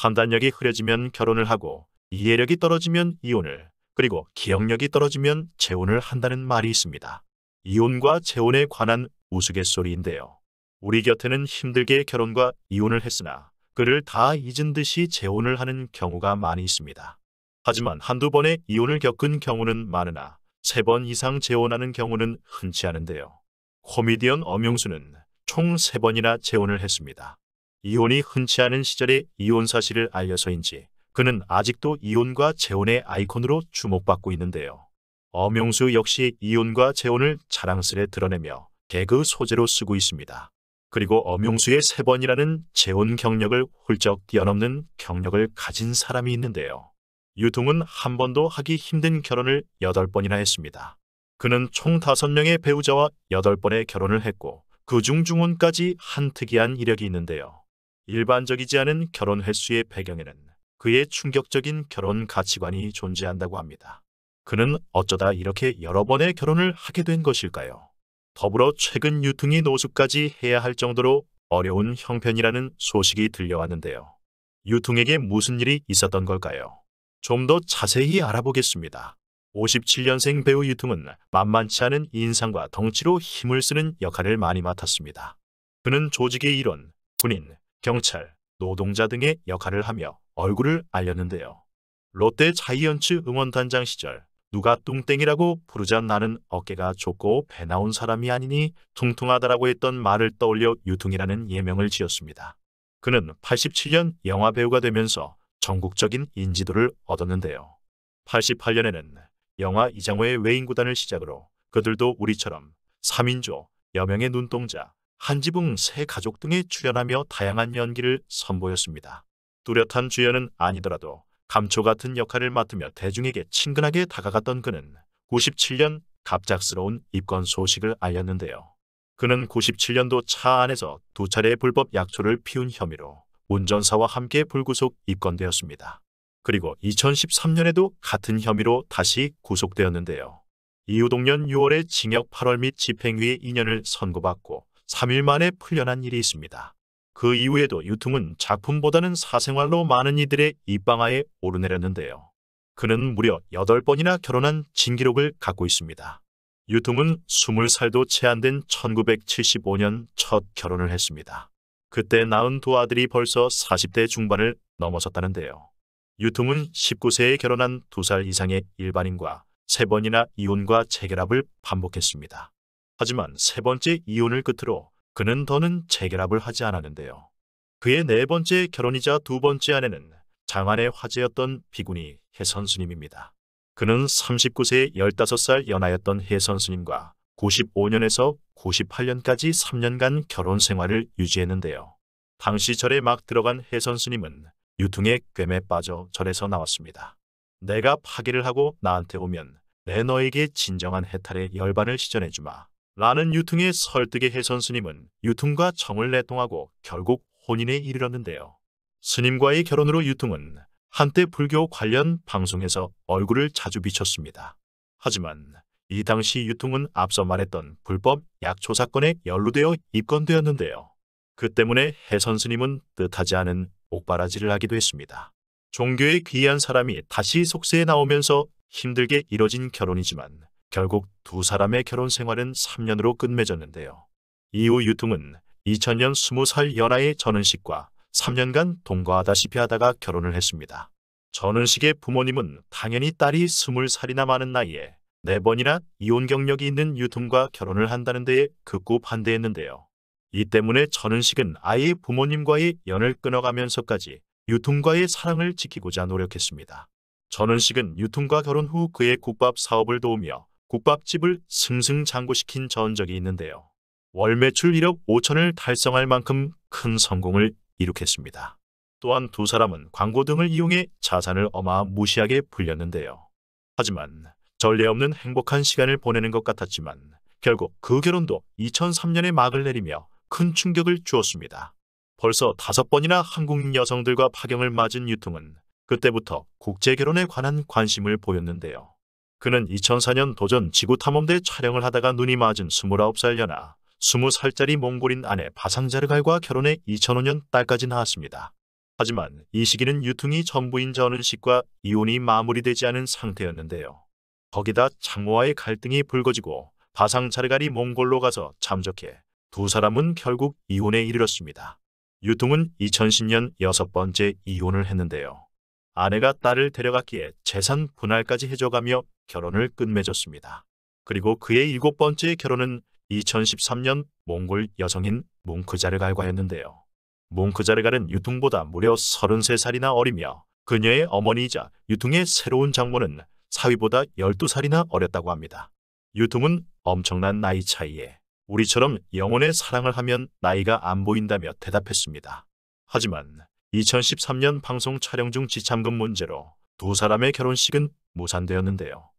판단력이 흐려지면 결혼을 하고 이해력이 떨어지면 이혼을 그리고 기억력이 떨어지면 재혼을 한다는 말이 있습니다. 이혼과 재혼에 관한 우스갯소리인데요. 우리 곁에는 힘들게 결혼과 이혼을 했으나 그를 다 잊은 듯이 재혼을 하는 경우가 많이 있습니다. 하지만 한두 번의 이혼을 겪은 경우는 많으나 세 번 이상 재혼하는 경우는 흔치 않은데요. 코미디언 엄용수는 총 세번이나 재혼을 했습니다. 이혼이 흔치 않은 시절의 이혼 사실을 알려서인지 그는 아직도 이혼과 재혼의 아이콘으로 주목받고 있는데요. 엄용수 역시 이혼과 재혼을 자랑스레 드러내며 개그 소재로 쓰고 있습니다. 그리고 엄용수의 세 번이라는 재혼 경력을 훌쩍 뛰어넘는 경력을 가진 사람이 있는데요. 유통은 한 번도 하기 힘든 결혼을 8번이나 했습니다. 그는 총 5명의 배우자와 8번의 결혼을 했고 그 중 중혼까지 한 특이한 이력이 있는데요. 일반적이지 않은 결혼 횟수의 배경에는 그의 충격적인 결혼 가치관이 존재한다고 합니다. 그는 어쩌다 이렇게 여러 번의 결혼을 하게 된 것일까요? 더불어 최근 유통이 노숙까지 해야 할 정도로 어려운 형편이라는 소식이 들려왔는데요. 유통에게 무슨 일이 있었던 걸까요? 좀 더 자세히 알아보겠습니다. 57년생 배우 유통은 만만치 않은 인상과 덩치로 힘을 쓰는 역할을 많이 맡았습니다. 그는 조직의 일원, 군인, 경찰, 노동자 등의 역할을 하며 얼굴을 알렸는데요. 롯데 자이언츠 응원단장 시절 누가 뚱땡이라고 부르자 나는 어깨가 좁고 배 나온 사람이 아니니 퉁퉁하다라고 했던 말을 떠올려 유퉁이라는 예명을 지었습니다. 그는 87년 영화배우가 되면서 전국적인 인지도를 얻었는데요. 88년에는 영화 이장호의 외인구단을 시작으로 그들도 우리처럼 3인조, 여명의 눈동자, 한지붕 세 가족 등에 출연하며 다양한 연기를 선보였습니다. 뚜렷한 주연은 아니더라도 감초 같은 역할을 맡으며 대중에게 친근하게 다가갔던 그는 97년 갑작스러운 입건 소식을 알렸는데요. 그는 97년도 차 안에서 두 차례의 불법 약초를 피운 혐의로 운전사와 함께 불구속 입건되었습니다. 그리고 2013년에도 같은 혐의로 다시 구속되었는데요. 이후 동년 6월에 징역 8월 및 집행유예 2년을 선고받고 3일 만에 풀려난 일이 있습니다. 그 이후에도 유퉁은 작품보다는 사생활로 많은 이들의 입방아에 오르내렸는데요. 그는 무려 8번이나 결혼한 진기록을 갖고 있습니다. 유퉁은 20살도 채 안 된 1975년 첫 결혼을 했습니다. 그때 낳은 두 아들이 벌써 40대 중반을 넘어섰다는데요. 유퉁은 19세에 결혼한 두 살 이상의 일반인과 3번이나 이혼과 재결합을 반복했습니다. 하지만 세 번째 이혼을 끝으로 그는 더는 재결합을 하지 않았는데요. 그의 네 번째 결혼이자 두 번째 아내는 장안의 화제였던 비구니 혜선 스님입니다. 그는 39세에 15살 연하였던 혜선 스님과 95년에서 98년까지 3년간 결혼 생활을 유지했는데요. 당시 절에 막 들어간 혜선 스님은 유통의 꿰매 빠져 절에서 나왔습니다. 내가 파기를 하고 나한테 오면 내 너에게 진정한 해탈의 열반을 시전해주마. 라는 유퉁의 설득에 해선 스님은 유퉁과 정을 내통하고 결국 혼인에 이르렀는데요. 스님과의 결혼으로 유퉁은 한때 불교 관련 방송에서 얼굴을 자주 비쳤습니다. 하지만 이 당시 유통은 앞서 말했던 불법 약초 사건에 연루되어 입건되었는데요. 그 때문에 해선 스님은 뜻하지 않은 옥바라지를 하기도 했습니다. 종교의 귀한 사람이 다시 속세에 나오면서 힘들게 이뤄진 결혼이지만 결국 두 사람의 결혼 생활은 3년으로 끝맺었는데요. 이후 유통은 2000년 20살 연하의 전은식과 3년간 동거하다시피 하다가 결혼을 했습니다. 전은식의 부모님은 당연히 딸이 20살이나 많은 나이에 4번이나 이혼 경력이 있는 유통과 결혼을 한다는 데에 극구 반대했는데요. 이 때문에 전은식은 아예 부모님과의 연을 끊어가면서까지 유통과의 사랑을 지키고자 노력했습니다. 전은식은 유통과 결혼 후 그의 국밥 사업을 도우며 국밥집을 승승장구시킨 전적이 있는데요. 월 매출 1억 5천을 달성할 만큼 큰 성공을 이룩했습니다. 또한 두 사람은 광고 등을 이용해 자산을 어마무시하게 불렸는데요. 하지만 전례 없는 행복한 시간을 보내는 것 같았지만 결국 그 결혼도 2003년에 막을 내리며 큰 충격을 주었습니다. 벌써 다섯 번이나 한국 여성들과 파경을 맞은 유통은 그때부터 국제결혼에 관한 관심을 보였는데요. 그는 2004년 도전 지구 탐험대 촬영을 하다가 눈이 맞은 29살 연하, 20살짜리 몽골인 아내 바상자르갈과 결혼해 2005년 딸까지 낳았습니다. 하지만 이 시기는 유통이 전부인 전은 식과 이혼이 마무리되지 않은 상태였는데요. 거기다 장모와의 갈등이 불거지고 바상자르갈이 몽골로 가서 잠적해 두 사람은 결국 이혼에 이르렀습니다. 유통은 2010년 여섯 번째 이혼을 했는데요. 아내가 딸을 데려갔기에 재산 분할까지 해줘가며 결혼을 끝맺었습니다. 그리고 그의 일곱 번째 결혼은 2013년 몽골 여성인 몽크자르갈과 였는데요. 몽크자르갈은 유퉁보다 무려 33살이나 어리며 그녀의 어머니이자 유퉁의 새로운 장모는 사위보다 12살이나 어렸다고 합니다. 유퉁은 엄청난 나이 차이에 우리처럼 영혼의 사랑을 하면 나이가 안 보인다며 대답했습니다. 하지만 2013년 방송 촬영 중 지참금 문제로 두 사람의 결혼식은 무산되었는데요.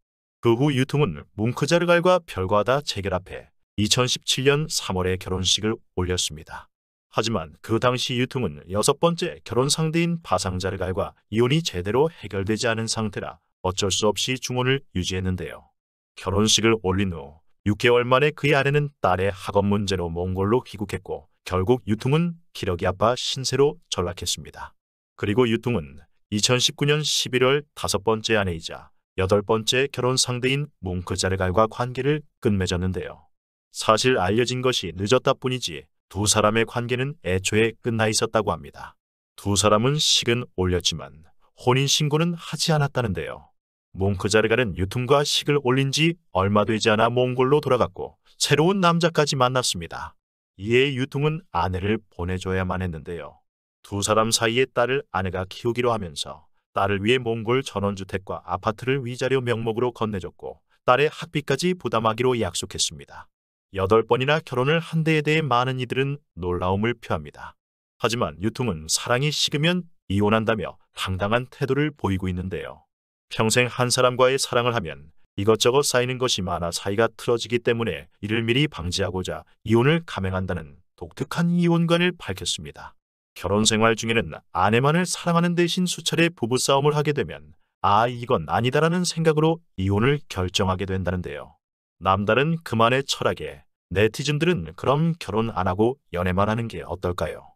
그후 유통은 뭉크자르갈과 별과다 재결 앞에 2017년 3월에 결혼식을 올렸습니다. 하지만 그 당시 유통은 여섯 번째 결혼 상대인 바상자르갈과 이혼이 제대로 해결되지 않은 상태라 어쩔 수 없이 중혼을 유지했는데요. 결혼식을 올린 후 6개월 만에 그의 아내는 딸의 학업 문제로 몽골로 귀국했고 결국 유통은 기러기 아빠 신세로 전락했습니다. 그리고 유통은 2019년 11월 다섯 번째 아내이자 여덟 번째 결혼 상대인 뭉크자르갈과 관계를 끝맺었는데요. 사실 알려진 것이 늦었다 뿐이지 두 사람의 관계는 애초에 끝나 있었다고 합니다. 두 사람은 식은 올렸지만 혼인신고는 하지 않았다는데요. 몽크자르갈은 유통과 식을 올린 지 얼마 되지 않아 몽골로 돌아갔고 새로운 남자까지 만났습니다. 이에 유통은 아내를 보내줘야만 했는데요. 두 사람 사이에 딸을 아내가 키우기로 하면서 딸을 위해 몽골 전원주택과 아파트를 위자료 명목으로 건네줬고 딸의 학비까지 부담하기로 약속했습니다. 여덟 번이나 결혼을 한 데에 대해 많은 이들은 놀라움을 표합니다. 하지만 유통은 사랑이 식으면 이혼한다며 당당한 태도를 보이고 있는데요. 평생 한 사람과의 사랑을 하면 이것저것 쌓이는 것이 많아 사이가 틀어지기 때문에 이를 미리 방지하고자 이혼을 감행한다는 독특한 이혼관을 밝혔습니다. 결혼 생활 중에는 아내만을 사랑하는 대신 수차례 부부싸움을 하게 되면 아 이건 아니다라는 생각으로 이혼을 결정하게 된다는데요. 남다른 그만의 철학에 네티즌들은 그럼 결혼 안 하고 연애만 하는 게 어떨까요?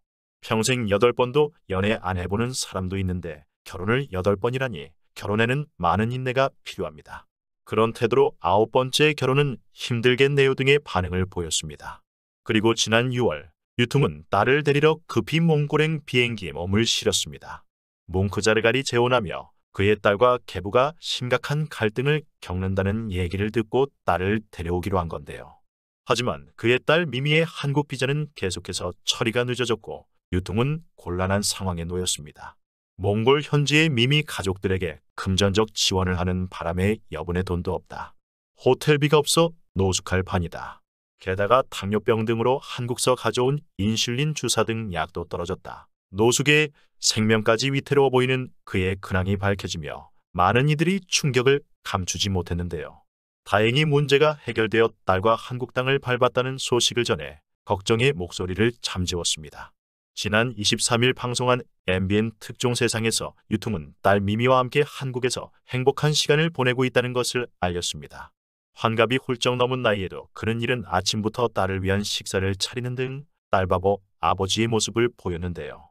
평생 8번도 연애 안 해보는 사람도 있는데 결혼을 8번이라니 결혼에는 많은 인내가 필요합니다. 그런 태도로 아홉 번째 결혼은 힘들겠네요 등의 반응을 보였습니다. 그리고 지난 6월 유통은 딸을 데리러 급히 몽골행 비행기에 몸을 실었습니다. 몽크자르갈이 그 재혼하며 그의 딸과 개부가 심각한 갈등을 겪는다는 얘기를 듣고 딸을 데려오기로 한 건데요. 하지만 그의 딸 미미의 한국 비자는 계속해서 처리가 늦어졌고 유통은 곤란한 상황에 놓였습니다. 몽골 현지의 미미 가족들에게 금전적 지원을 하는 바람에 여분의 돈도 없다. 호텔비가 없어 노숙할 판이다. 게다가 당뇨병 등으로 한국서 가져온 인슐린 주사 등 약도 떨어졌다. 노숙의 생명까지 위태로워 보이는 그의 근황이 밝혀지며 많은 이들이 충격을 감추지 못했는데요. 다행히 문제가 해결되어 딸과 한국 땅을 밟았다는 소식을 전해 걱정의 목소리를 잠재웠습니다. 지난 23일 방송한 MBN 특종 세상에서 유통은 딸 미미와 함께 한국에서 행복한 시간을 보내고 있다는 것을 알렸습니다. 환갑이 훌쩍 넘은 나이에도 그는 이른 아침부터 딸을 위한 식사를 차리는 등 딸바보 아버지의 모습을 보였는데요.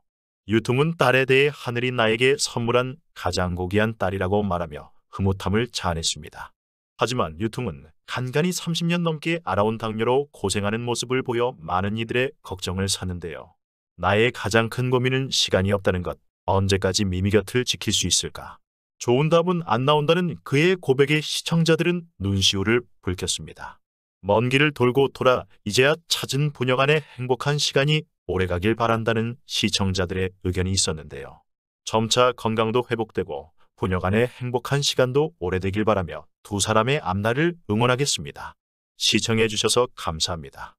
유통은 딸에 대해 하늘이 나에게 선물한 가장 고귀한 딸이라고 말하며 흐뭇함을 자아냈습니다. 하지만 유통은 간간히 30년 넘게 알아온 당뇨로 고생하는 모습을 보여 많은 이들의 걱정을 샀는데요. 나의 가장 큰 고민은 시간이 없다는 것, 언제까지 미미 곁을 지킬 수 있을까? 좋은 답은 안 나온다는 그의 고백에 시청자들은 눈시울을 붉혔습니다. 먼 길을 돌고 돌아 이제야 찾은 부녀간의 행복한 시간이 오래가길 바란다는 시청자들의 의견이 있었는데요. 점차 건강도 회복되고 부녀간의 행복한 시간도 오래되길 바라며 두 사람의 앞날을 응원하겠습니다. 시청해주셔서 감사합니다.